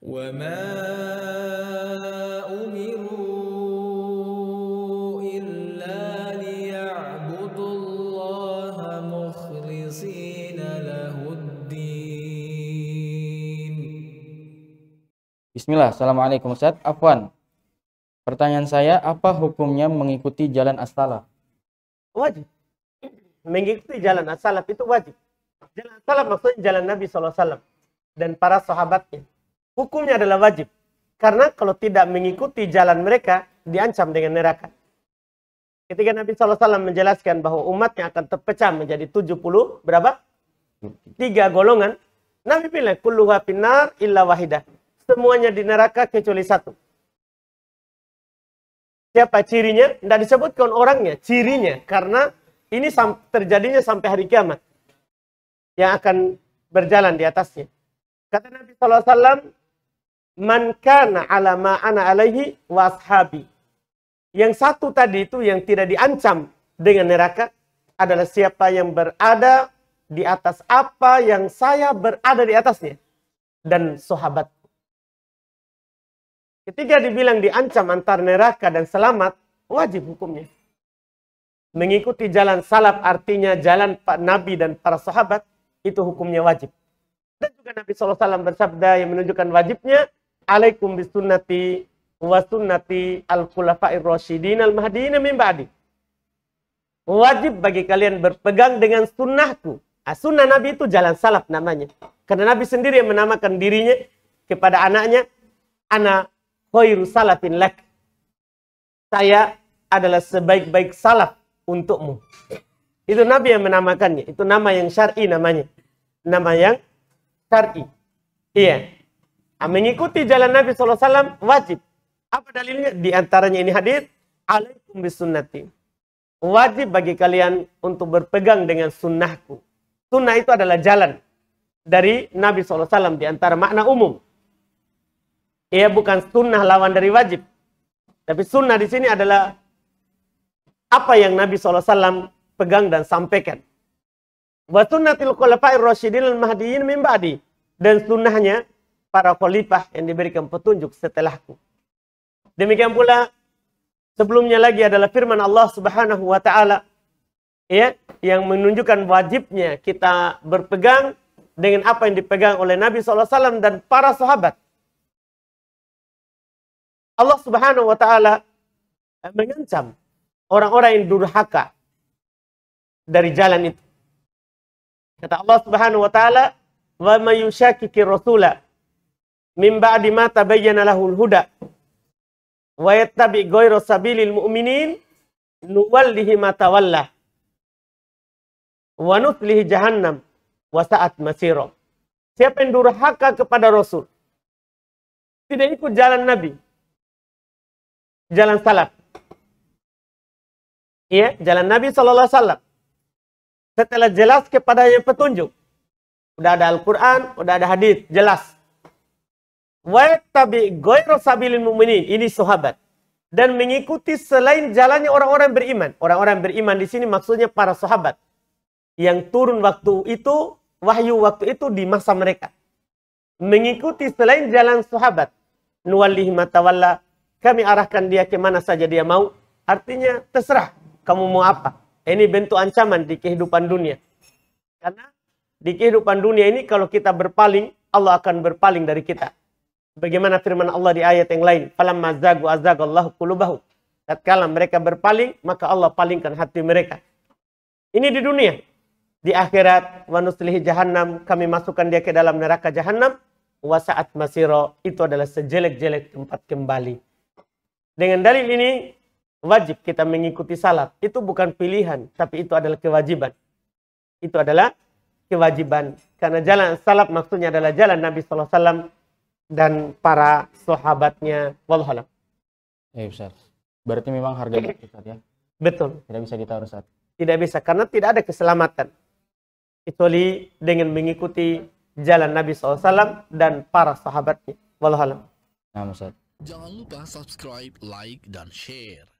Bismillah. Assalamualaikum. إلا ليعبدوا الله Ustaz Afwan Pertanyaan saya, apa hukumnya mengikuti jalan as-salaf? Wajib. Mengikuti jalan as itu wajib. Jalan as maksudnya jalan Nabi SAW dan para sahabatnya hukumnya adalah wajib. Karena kalau tidak mengikuti jalan mereka, diancam dengan neraka. Ketika Nabi SAW menjelaskan bahwa umatnya akan terpecah menjadi 70, berapa? Tiga golongan. Nabi bilang, kulluha pinar illa wahidah. Semuanya di neraka kecuali satu. Siapa cirinya? Tidak disebutkan orangnya, cirinya. Karena ini terjadinya sampai hari kiamat. Yang akan berjalan di atasnya. Kata Nabi SAW, man kana ala ma ana alaihi washabi. Yang satu tadi itu yang tidak diancam dengan neraka adalah siapa yang berada di atas apa yang saya berada di atasnya dan sahabat. Ketika dibilang diancam antar neraka dan selamat, wajib hukumnya. Mengikuti jalan salaf artinya jalan Pak Nabi dan para sahabat itu hukumnya wajib. Dan juga Nabi SAW bersabda yang menunjukkan wajibnya alaikum bisunnati wa sunnati al-khulafa'ir rasyidin al-mahdiyina min ba'di. Wajib bagi kalian berpegang dengan sunnahku. Ah, sunnah Nabi itu jalan salaf namanya. Karena Nabi sendiri yang menamakan dirinya kepada anaknya. Anak khairu salafin lak. Saya adalah sebaik-baik salaf untukmu. Itu Nabi yang menamakannya. Itu nama yang syar'i namanya. Nama yang syar'i. Iya mengikuti jalan Nabi SAW wajib. Apa dalilnya? Di antaranya ini hadis, alaikum bisunnati. Wajib bagi kalian untuk berpegang dengan sunnahku. Sunnah itu adalah jalan dari Nabi SAW di antara makna umum. Ia bukan sunnah lawan dari wajib. Tapi sunnah di sini adalah apa yang Nabi SAW pegang dan sampaikan. Wa sunnatil khulafair rasyidin al-mahdiyin Dan sunnahnya para khalifah yang diberikan petunjuk setelahku. Demikian pula sebelumnya lagi adalah firman Allah Subhanahu wa taala ya yang menunjukkan wajibnya kita berpegang dengan apa yang dipegang oleh Nabi SAW dan para sahabat. Allah Subhanahu wa taala mengancam orang-orang yang durhaka dari jalan itu. Kata Allah Subhanahu wa taala, "Wa may yushakkikir rasula min ba'di ma tabayyana lahul huda wa yattabi ghayra sabilil mu'minin nuwallihi ma tawalla wa nutlihi jahannam wa sa'at masiro. Siapa yang durhaka kepada Rasul tidak ikut jalan Nabi jalan salaf ya jalan Nabi sallallahu alaihi wasallam setelah jelas kepadanya petunjuk udah ada Al-Qur'an udah ada hadis jelas wattabi sabilil mu'minin. Ini sahabat. Dan mengikuti selain jalannya orang-orang beriman. Orang-orang beriman di sini maksudnya para sahabat yang turun waktu itu wahyu waktu itu di masa mereka. Mengikuti selain jalan sahabat. Nuwallihi matawalla. Kami arahkan dia ke mana saja dia mau. Artinya terserah kamu mau apa. Ini bentuk ancaman di kehidupan dunia. Karena di kehidupan dunia ini kalau kita berpaling, Allah akan berpaling dari kita. Bagaimana firman Allah di ayat yang lain, "Falamma zagu azagallahu kulubahu. Tatkala mereka berpaling, maka Allah palingkan hati mereka. Ini di dunia. Di akhirat, nuslihi jahannam, kami masukkan dia ke dalam neraka jahannam. Wasaat masiro, itu adalah sejelek-jelek tempat kembali. Dengan dalil ini, wajib kita mengikuti salat. Itu bukan pilihan, tapi itu adalah kewajiban. Itu adalah kewajiban. Karena jalan salat maksudnya adalah jalan Nabi SAW dan para sahabatnya wallahualam. Ya eh, Ustaz. Berarti memang harga Ustaz ya. Betul. Tidak bisa ditawar Ustaz. Tidak bisa karena tidak ada keselamatan kecuali dengan mengikuti jalan Nabi SAW dan para sahabatnya. wallahualam. Nah, Ustaz. Jangan lupa subscribe, like, dan share.